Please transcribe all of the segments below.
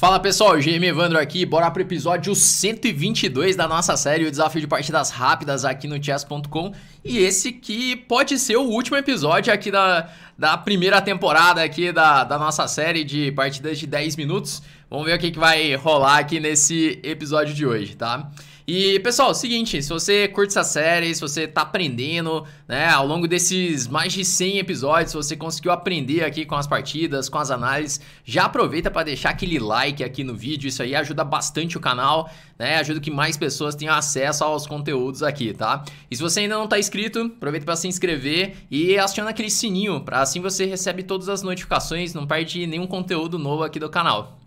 Fala pessoal, GM Evandro aqui, bora pro episódio 122 da nossa série O Desafio de Partidas Rápidas aqui no chess.com e esse que pode ser o último episódio aqui da, da primeira temporada aqui da, da nossa série de partidas de 10 minutos. Vamos ver o que, que vai rolar aqui nesse episódio de hoje, tá? E, pessoal, é seguinte, se você curte essa série, se você tá aprendendo, né, ao longo desses mais de 100 episódios, se você conseguiu aprender aqui com as partidas, com as análises, já aproveita para deixar aquele like aqui no vídeo, isso aí ajuda bastante o canal, né, ajuda que mais pessoas tenham acesso aos conteúdos aqui, tá? E se você ainda não tá inscrito, aproveita para se inscrever e aciona aquele sininho, para assim você recebe todas as notificações, não perde nenhum conteúdo novo aqui do canal.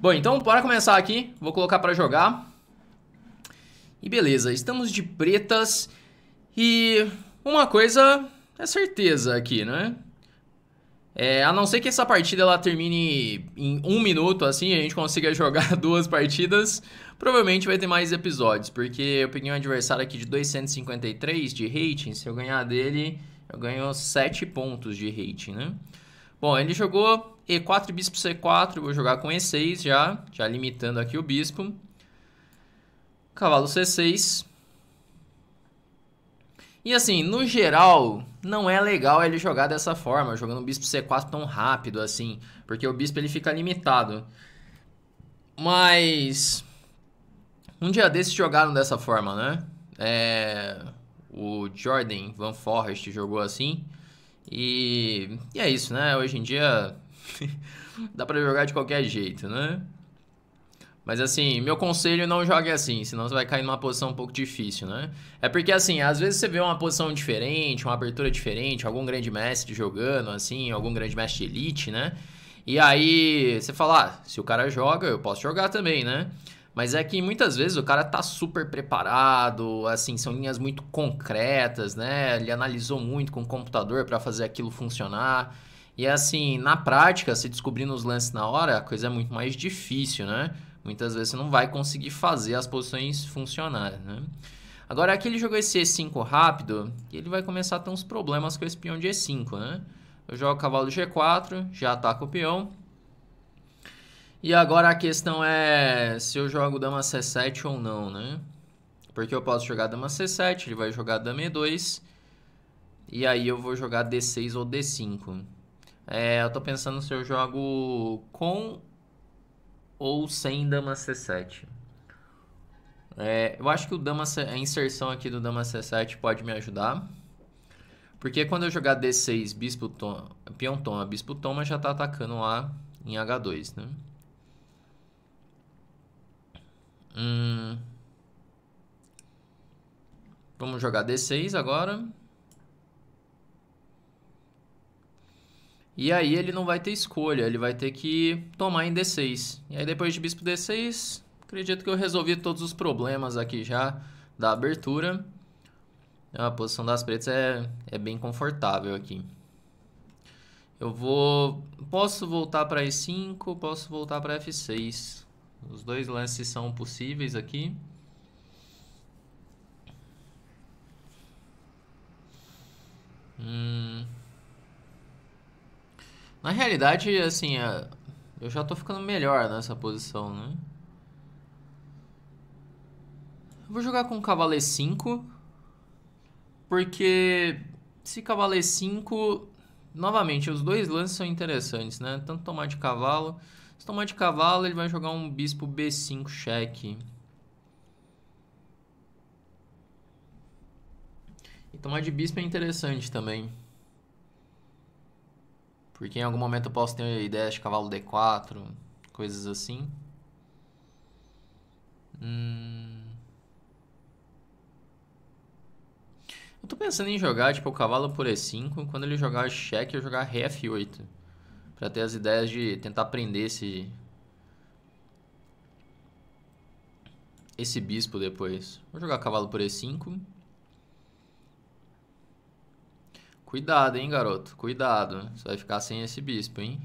Bom, então bora começar aqui, vou colocar para jogar. E beleza, estamos de pretas e uma coisa é certeza aqui, né? É, a não ser que essa partida ela termine em um minuto, assim, a gente consiga jogar duas partidas, provavelmente vai ter mais episódios, porque eu peguei um adversário aqui de 253 de rating, se eu ganhar dele, eu ganho 7 pontos de rating, né? Bom, ele jogou E4 bispo C4, vou jogar com E6 já, já limitando aqui o bispo. Cavalo C6. E assim, no geral, não é legal ele jogar dessa forma, jogando o bispo C4 tão rápido assim, porque o bispo ele fica limitado. Mas um dia desses jogaram dessa forma, né? É, o Jordan Van Forrest jogou assim. E, e é isso, né? Hoje em dia dá para jogar de qualquer jeito, né? Mas assim, meu conselho não jogue assim, senão você vai cair numa posição um pouco difícil, né? É porque assim, às vezes você vê uma posição diferente, uma abertura diferente, algum grande mestre jogando, assim, algum grande mestre elite, né? E aí você fala, ah, se o cara joga, eu posso jogar também, né? Mas é que muitas vezes o cara tá super preparado, assim, são linhas muito concretas, né? Ele analisou muito com o computador para fazer aquilo funcionar. E assim, na prática, se descobrindo os lances na hora, a coisa é muito mais difícil, né? muitas vezes você não vai conseguir fazer as posições funcionarem, né? Agora, aqui ele jogou esse E5 rápido e ele vai começar a ter uns problemas com esse peão de E5, né? Eu jogo cavalo G4, já ataco o peão. E agora a questão é se eu jogo dama C7 ou não, né? Porque eu posso jogar dama C7, ele vai jogar dama E2. E aí eu vou jogar D6 ou D5. É, eu tô pensando se eu jogo com ou sem dama c7. É, eu acho que o dama a inserção aqui do dama c7 pode me ajudar. Porque quando eu jogar d6, bispo toma, peão toma, bispo toma, já está atacando lá em h2, né? Hum... Vamos jogar d6 agora. E aí ele não vai ter escolha, ele vai ter que tomar em D6. E aí depois de bispo D6, acredito que eu resolvi todos os problemas aqui já da abertura. A posição das pretas é, é bem confortável aqui. Eu vou... Posso voltar para E5, posso voltar para F6. Os dois lances são possíveis aqui. Hum... Na realidade, assim, é, eu já tô ficando melhor nessa posição, né? vou jogar com cavaleiro 5, porque se cavaleiro 5, novamente, os dois lances são interessantes, né? Tanto tomar de cavalo, se tomar de cavalo, ele vai jogar um bispo B5 cheque. E tomar de bispo é interessante também. Porque em algum momento eu posso ter ideias de cavalo D4, coisas assim. Hum... Eu tô pensando em jogar, tipo, o cavalo por E5. Quando ele jogar cheque, eu jogar rf F8. Pra ter as ideias de tentar prender esse... Esse bispo depois. Vou jogar cavalo por E5. Cuidado, hein, garoto. Cuidado. Você vai ficar sem esse bispo, hein?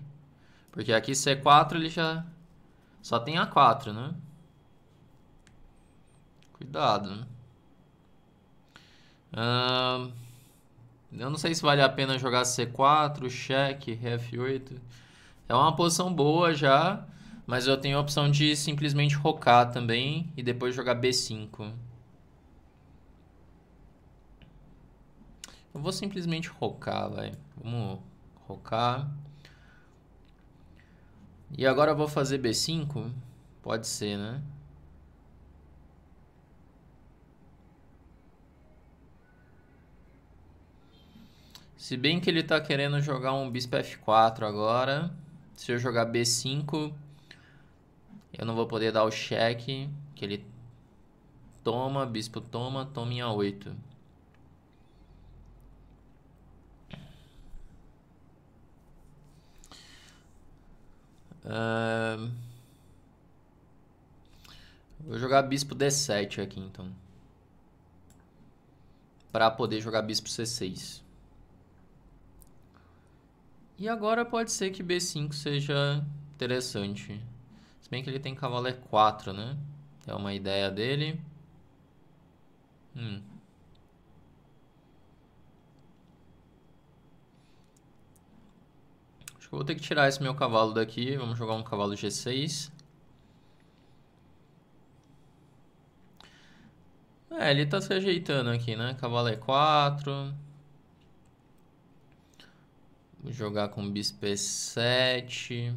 Porque aqui C4 é ele já... Só tem A4, né? Cuidado, né? Ah, eu não sei se vale a pena jogar C4, cheque, F8. É uma posição boa já, mas eu tenho a opção de simplesmente rocar também e depois jogar B5. Eu vou simplesmente rocar, vai. Vamos rocar. E agora eu vou fazer B5? Pode ser, né? Se bem que ele está querendo jogar um bispo F4 agora. Se eu jogar B5, eu não vou poder dar o cheque. Que ele toma, bispo toma, toma em A8. Uh... Vou jogar bispo D7 aqui, então. Pra poder jogar bispo C6. E agora pode ser que B5 seja interessante. Se bem que ele tem cavalo E4, é né? É uma ideia dele. Hum, vou ter que tirar esse meu cavalo daqui. Vamos jogar um cavalo G6. É, ele tá se ajeitando aqui, né? Cavalo E4. Vou jogar com bispo E7.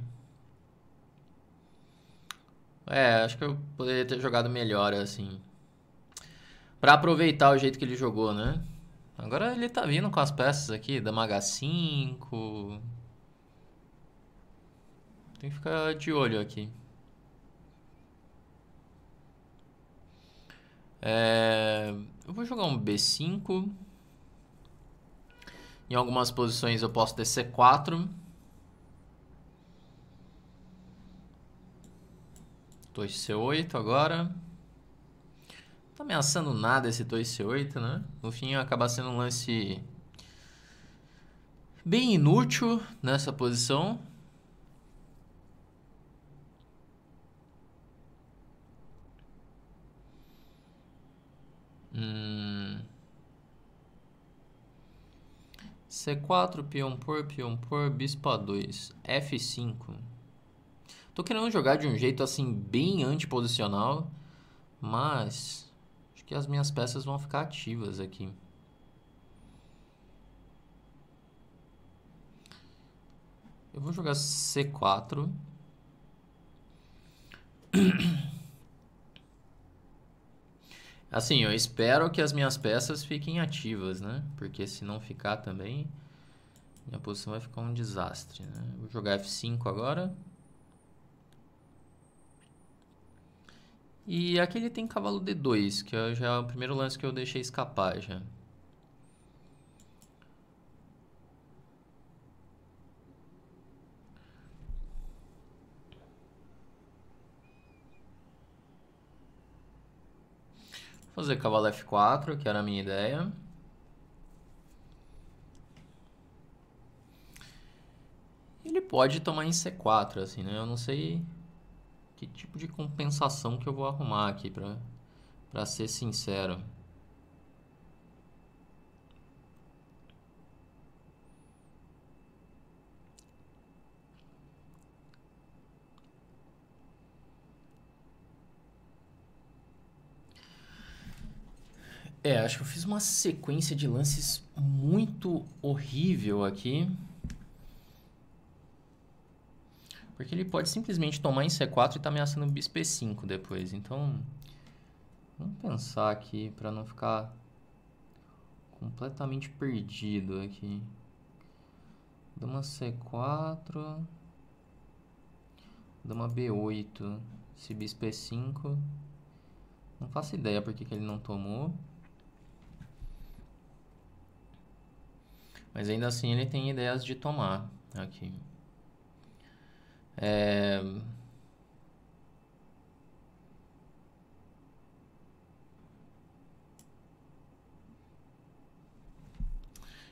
É, acho que eu poderia ter jogado melhor, assim. Pra aproveitar o jeito que ele jogou, né? Agora ele tá vindo com as peças aqui, dama H5, tem que ficar de olho aqui. É, eu vou jogar um B5. Em algumas posições eu posso ter C4. 2 C8 agora. Não tá ameaçando nada esse 2C8, né? No fim acaba sendo um lance bem inútil nessa posição. Hum. C4, peão por, peão por, bispo A2, F5. Tô querendo jogar de um jeito assim bem antiposicional, mas acho que as minhas peças vão ficar ativas aqui. Eu vou jogar C4. Assim, eu espero que as minhas peças fiquem ativas, né? Porque se não ficar também, minha posição vai ficar um desastre, né? Vou jogar F5 agora. E aqui ele tem cavalo D2, que é já é o primeiro lance que eu deixei escapar já. fazer cavalo F4, que era a minha ideia. Ele pode tomar em C4, assim, né? Eu não sei que tipo de compensação que eu vou arrumar aqui, pra, pra ser sincero. É, acho que eu fiz uma sequência de lances muito horrível aqui. Porque ele pode simplesmente tomar em C4 e tá ameaçando o bisp 5 depois. Então, vamos pensar aqui para não ficar completamente perdido aqui. Dá uma C4. Dá uma B8. Esse bisp 5 Não faço ideia porque que ele não tomou. Mas ainda assim ele tem ideias de tomar aqui. É...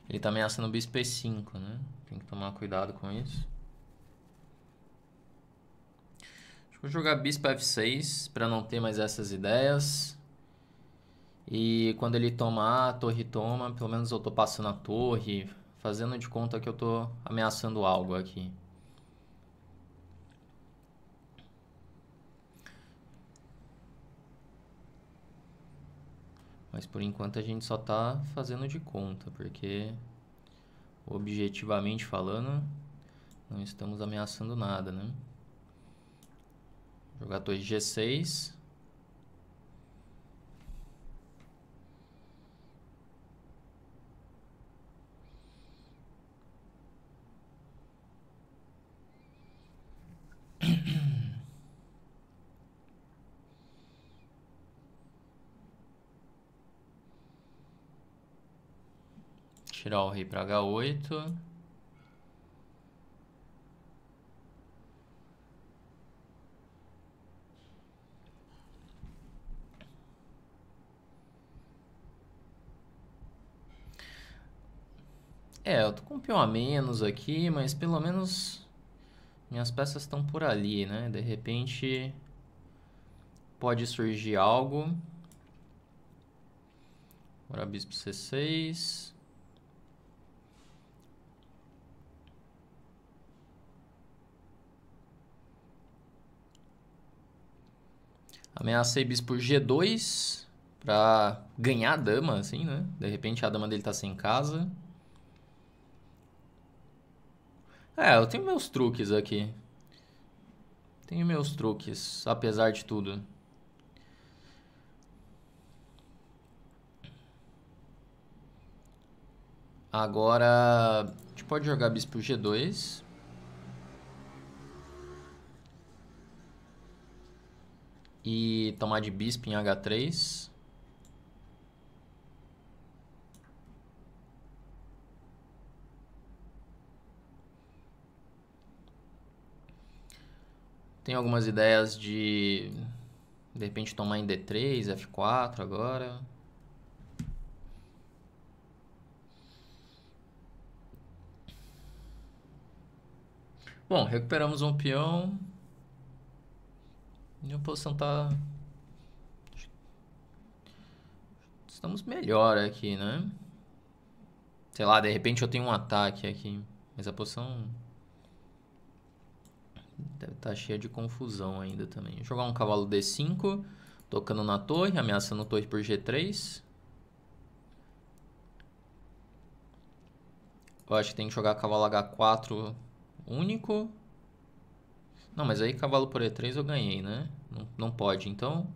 Ele tá ameaçando o bispo e5, né? Tem que tomar cuidado com isso. Acho que vou jogar bispo f6 para não ter mais essas ideias. E quando ele tomar, a torre toma, pelo menos eu tô passando a torre, fazendo de conta que eu tô ameaçando algo aqui. Mas por enquanto a gente só tá fazendo de conta, porque objetivamente falando, não estamos ameaçando nada, né? Jogar torre G6. tirar o rei para h8. É, eu tô com um peão a menos aqui, mas pelo menos minhas peças estão por ali, né? De repente pode surgir algo. Agora bispo c6. Ameacei bispo por G2 pra ganhar a dama, assim, né? De repente a dama dele tá sem casa. É, eu tenho meus truques aqui. Tenho meus truques, apesar de tudo. Agora, a gente pode jogar bispo G2. e tomar de bispo em H3. Tem algumas ideias de de repente tomar em D3, F4 agora. Bom, recuperamos um peão. Minha posição tá. Estamos melhor aqui, né? Sei lá, de repente eu tenho um ataque aqui. Mas a posição. Deve estar tá cheia de confusão ainda também. jogar um cavalo D5. Tocando na torre, ameaçando a torre por G3. Eu acho que tem que jogar cavalo H4 único. Não, mas aí cavalo por E3 eu ganhei, né? Não, não pode. Então,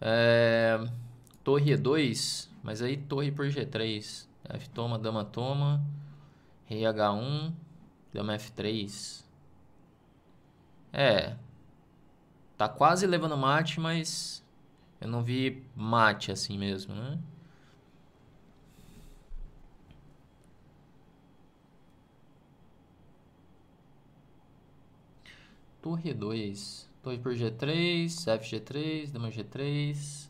é... torre E2, mas aí torre por G3. F toma, dama toma. Rei H1, dama F3. É. Tá quase levando mate, mas eu não vi mate assim mesmo, né? torre E2. Torre por G3, FG3, dama G3,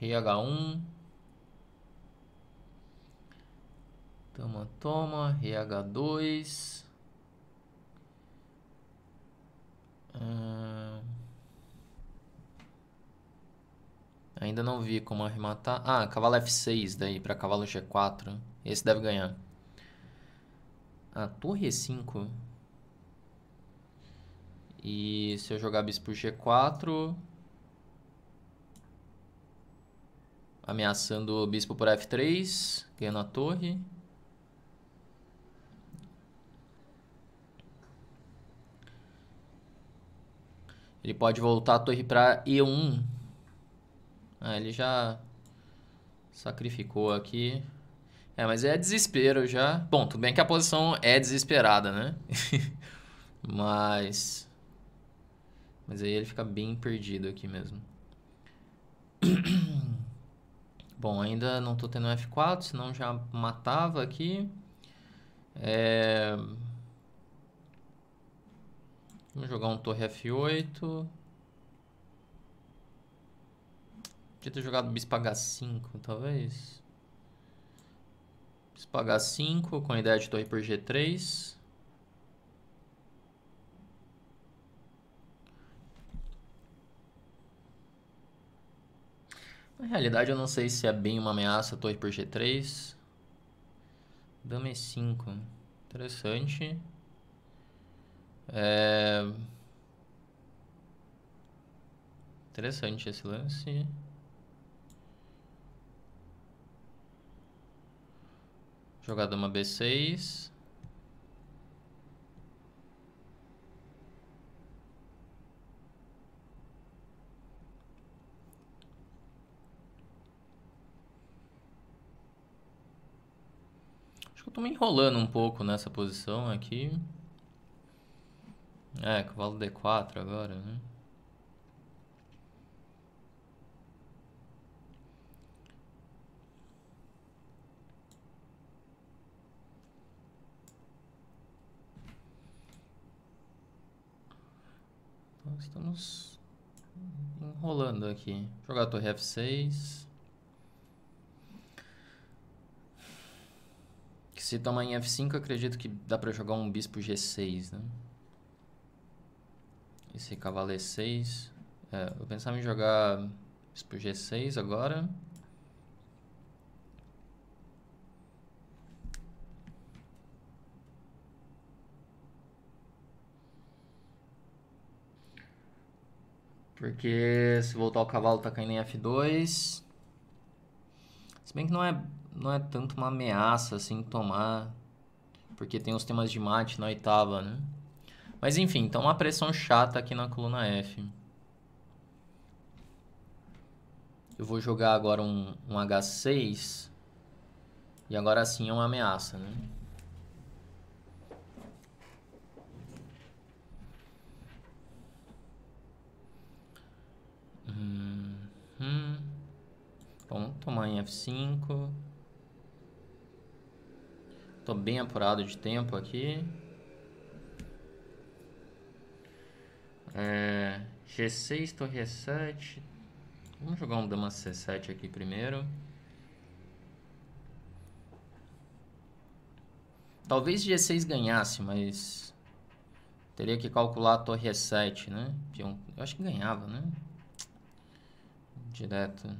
rei H1. Toma, toma, rei H2. Hum... Ah, ainda não vi como arrematar. Ah, cavalo F6 daí para cavalo G4. Esse deve ganhar. A ah, torre 5 e se eu jogar bispo G4... Ameaçando o bispo por F3, ganhando a torre. Ele pode voltar a torre para E1. Ah, ele já sacrificou aqui. É, mas é desespero já. Bom, tudo bem que a posição é desesperada, né? mas mas aí ele fica bem perdido aqui mesmo. Bom, ainda não estou tendo F4, senão já matava aqui. É... Vamos jogar um torre F8. Podia ter jogado bispo H5, talvez. Bispo H5 com a ideia de torre por G3. Na realidade, eu não sei se é bem uma ameaça torre por G3. Dama E5. Interessante. É... Interessante esse lance. Jogar dama B6. tô me enrolando um pouco nessa posição aqui. É, cavalo D4 agora, né? Então, estamos enrolando aqui. Jogar a torre F6. Se tomar em F5, acredito que dá pra jogar um bispo G6, né? Esse cavalo E6. É, eu pensava em jogar bispo G6 agora. Porque se voltar o cavalo tá caindo em F2. Se bem que não é não é tanto uma ameaça assim tomar, porque tem os temas de mate na oitava, né? Mas enfim, então uma pressão chata aqui na coluna F. Eu vou jogar agora um, um H6. E agora sim é uma ameaça, né? Hum, hum. Bom, tomar em F5. Tô bem apurado de tempo aqui. É, G6, torre E7. Vamos jogar um dama C7 aqui primeiro. Talvez G6 ganhasse, mas... Teria que calcular a torre E7, né? Eu acho que ganhava, né? Direto.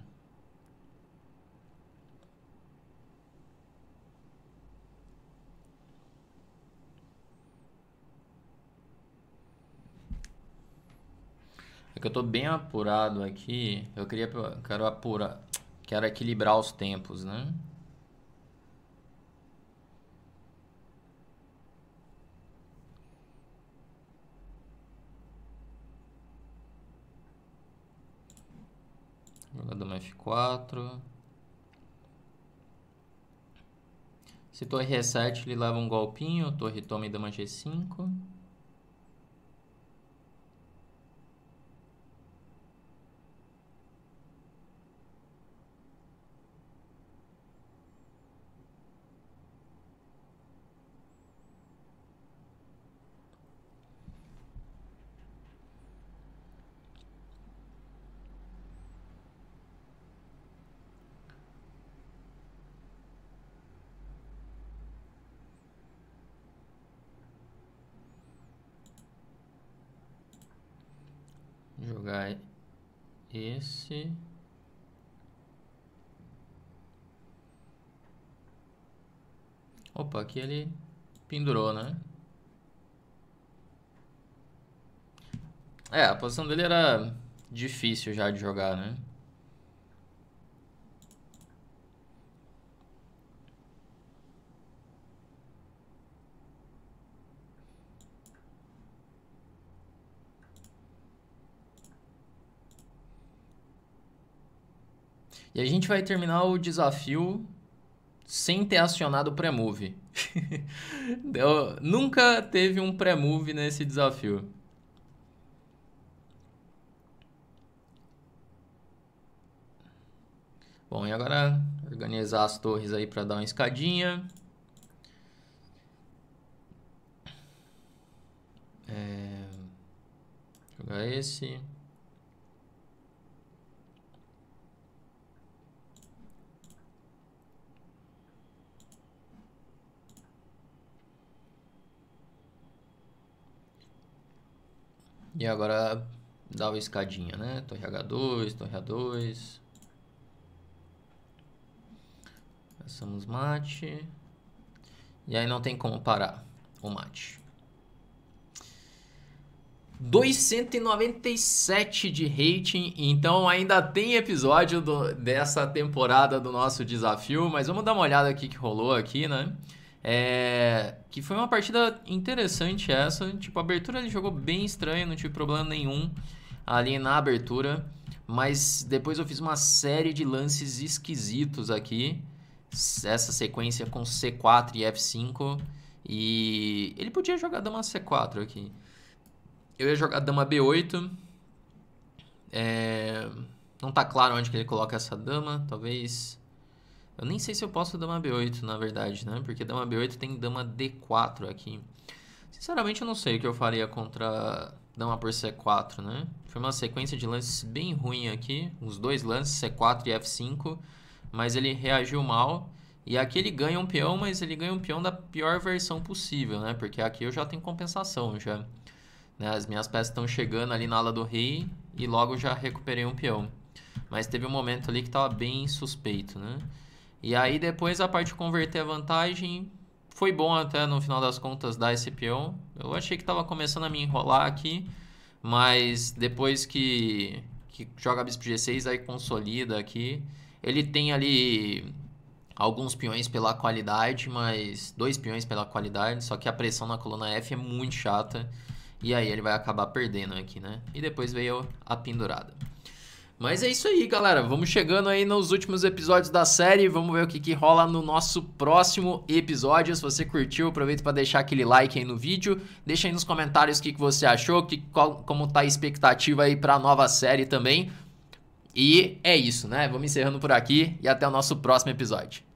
É que eu tô bem apurado aqui. Eu queria. Quero apurar. Quero equilibrar os tempos, né? Jogador um F4. Se torre reset é 7 ele leva um golpinho. Torre toma e dama G5. jogar esse. Opa, aqui ele pendurou, né? É, a posição dele era difícil já de jogar, né? E a gente vai terminar o desafio sem ter acionado o pré-move. nunca teve um pré-move nesse desafio. Bom, e agora organizar as torres aí para dar uma escadinha. É... Jogar esse. agora dá uma escadinha, né? Torre H2, torre A2. Passamos mate. E aí não tem como parar o mate. 297 de rating, então ainda tem episódio do, dessa temporada do nosso desafio, mas vamos dar uma olhada aqui que rolou aqui, né? É, que foi uma partida interessante essa. Tipo, a abertura ele jogou bem estranho, não tive problema nenhum ali na abertura. Mas depois eu fiz uma série de lances esquisitos aqui. Essa sequência com C4 e F5. E ele podia jogar dama C4 aqui. Eu ia jogar dama B8. É, não tá claro onde que ele coloca essa dama. Talvez eu nem sei se eu posso dama B8, na verdade, né? Porque dama B8 tem dama D4 aqui. Sinceramente, eu não sei o que eu faria contra dama por C4, né? Foi uma sequência de lances bem ruim aqui. Os dois lances, C4 e F5. Mas ele reagiu mal. E aqui ele ganha um peão, mas ele ganha um peão da pior versão possível, né? Porque aqui eu já tenho compensação, já. Né? As minhas peças estão chegando ali na ala do rei e logo já recuperei um peão. Mas teve um momento ali que estava bem suspeito, né? E aí depois a parte de converter a vantagem foi bom até no final das contas da peão. Eu achei que tava começando a me enrolar aqui, mas depois que, que joga bispo G6 aí consolida aqui. Ele tem ali alguns peões pela qualidade, mas dois peões pela qualidade, só que a pressão na coluna F é muito chata. E aí ele vai acabar perdendo aqui, né? E depois veio a pendurada. Mas é isso aí, galera. Vamos chegando aí nos últimos episódios da série. Vamos ver o que, que rola no nosso próximo episódio. Se você curtiu, aproveita para deixar aquele like aí no vídeo. Deixa aí nos comentários o que, que você achou, que, qual, como tá a expectativa aí para a nova série também. E é isso, né? Vamos encerrando por aqui e até o nosso próximo episódio.